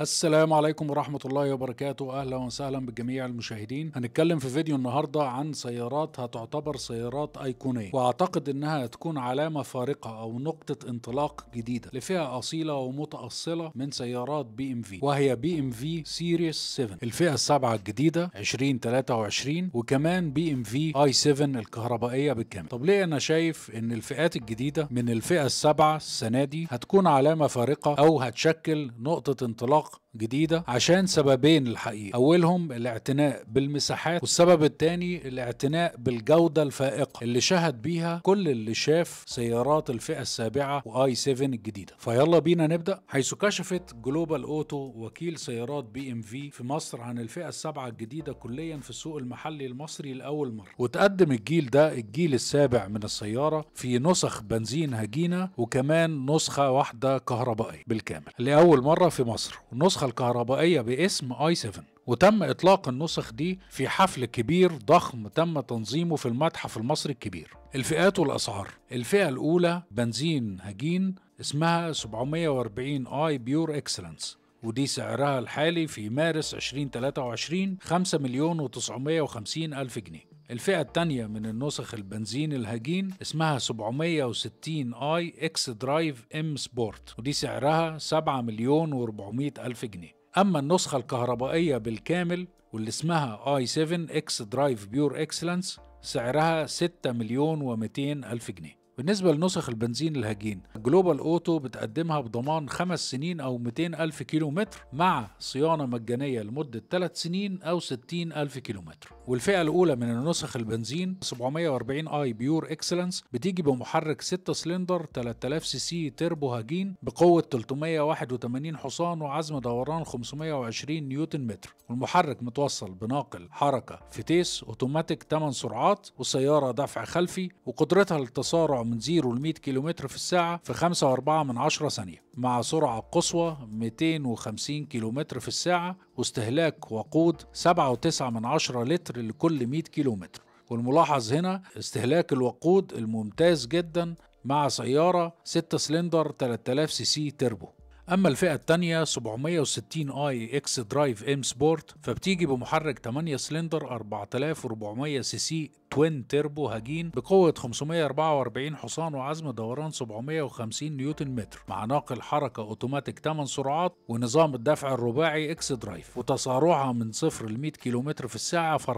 السلام عليكم ورحمة الله وبركاته أهلا وسهلا بجميع المشاهدين هنتكلم في فيديو النهاردة عن سيارات هتعتبر سيارات أيقونية وأعتقد أنها هتكون علامة فارقة أو نقطة انطلاق جديدة لفئة أصيلة ومتأصلة من سيارات بي ام في وهي بي ام في سيريس 7 الفئة السبعة الجديدة 2023 وكمان بي ام في اي 7 الكهربائية بالكامل طب ليه أنا شايف أن الفئات الجديدة من الفئة السبعة السنة دي هتكون علامة فارقة أو هتشكل نقطة انطلاق أسواق جديدة عشان سببين الحقيقة أولهم الاعتناء بالمساحات والسبب الثاني الاعتناء بالجودة الفائقة اللي شهد بيها كل اللي شاف سيارات الفئة السابعة وآي 7 الجديدة فيلا بينا نبدأ حيث كشفت جلوبال أوتو وكيل سيارات بي ام في في مصر عن الفئة السابعة الجديدة كليا في السوق المحلي المصري لأول مرة وتقدم الجيل ده الجيل السابع من السيارة في نسخ بنزين هجينة وكمان نسخة واحدة كهربائية بالكامل لأول مرة في مصر النسخة الكهربائية باسم اي 7 وتم إطلاق النسخ دي في حفل كبير ضخم تم تنظيمه في المتحف المصري الكبير الفئات والأسعار الفئة الأولى بنزين هجين اسمها 740 اي بيور اكسلنس ودي سعرها الحالي في مارس 2023 5 مليون و950 ألف جنيه الفئة الثانية من النسخ البنزين الهجين اسمها 760 اي اكس درايف ام سبورت ودي سعرها 7 مليون و400 ألف جنيه أما النسخة الكهربائية بالكامل واللي اسمها اي 7 اكس درايف بيور اكسلنس سعرها 6 مليون و200 ألف جنيه بالنسبة لنسخ البنزين الهجين جلوبال أوتو بتقدمها بضمان خمس سنين أو 200 ألف كيلو متر مع صيانة مجانية لمدة 3 سنين أو 60 ألف كيلو متر والفئة الأولى من النسخ البنزين 740 اي بيور اكسلنس بتيجي بمحرك 6 سلندر 3000 سي سي تربو هجين بقوة 381 حصان وعزم دوران 520 نيوتن متر والمحرك متوصل بناقل حركة فتيس اوتوماتيك 8 سرعات وسيارة دفع خلفي وقدرتها للتسارع من 0 ل 100 كيلومتر في الساعة في 5.4 من 10 ثانية مع سرعة قصوى 250 كيلومتر في الساعة واستهلاك وقود 7.9 من 10 لتر لكل 100 كيلومتر والملاحظ هنا استهلاك الوقود الممتاز جدا مع سيارة 6 سلندر 3000 سي سي تربو اما الفئه الثانيه 760 اي اكس درايف ام سبورت فبتيجي بمحرك 8 سلندر 4400 سي سي توين تيربو هجين بقوة 544 حصان وعزم دوران 750 نيوتن متر مع ناقل حركة اوتوماتيك 8 سرعات ونظام الدفع الرباعي اكس درايف وتسارعها من 0 ل 100 كيلومتر في الساعة في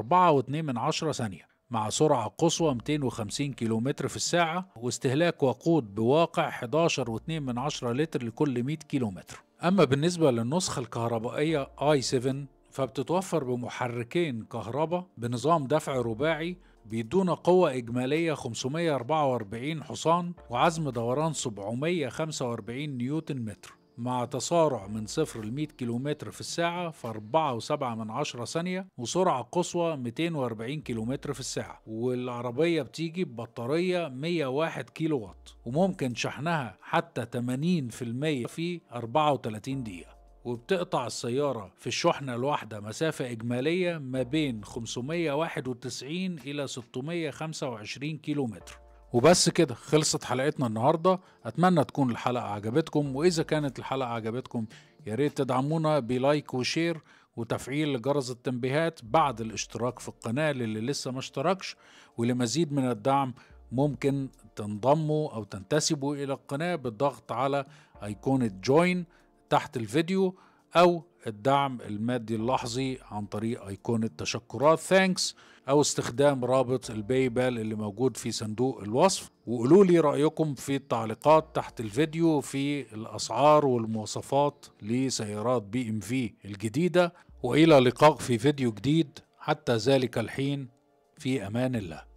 4.2 ثانية مع سرعة قصوى 250 كيلومتر في الساعة واستهلاك وقود بواقع 11.2 لتر لكل 100 كيلومتر أما بالنسبة للنسخة الكهربائية i7 فبتتوفر بمحركين كهرباء بنظام دفع رباعي بيدونا قوة إجمالية 544 حصان وعزم دوران 745 نيوتن متر مع تسارع من صفر ل 100 كيلومتر في الساعة في 4.7 من عشرة ثانية وسرعة قصوى 240 كيلومتر في الساعة والعربية بتيجي ببطارية 101 كيلو وات وممكن شحنها حتى 80% في 34 دقيقة وبتقطع السيارة في الشحنة الواحدة مسافة إجمالية ما بين 591 إلى 625 كيلومتر وبس كده خلصت حلقتنا النهاردة أتمنى تكون الحلقة عجبتكم وإذا كانت الحلقة عجبتكم يا ريت تدعمونا بلايك وشير وتفعيل جرس التنبيهات بعد الاشتراك في القناة للي لسه ما اشتركش ولمزيد من الدعم ممكن تنضموا أو تنتسبوا إلى القناة بالضغط على أيقونة جوين تحت الفيديو أو الدعم المادي اللحظي عن طريق أيقونة تشكرات ثانكس أو استخدام رابط الباي بال اللي موجود في صندوق الوصف وقولوا لي رأيكم في التعليقات تحت الفيديو في الأسعار والمواصفات لسيارات بي ام في الجديدة وإلى لقاء في فيديو جديد حتى ذلك الحين في أمان الله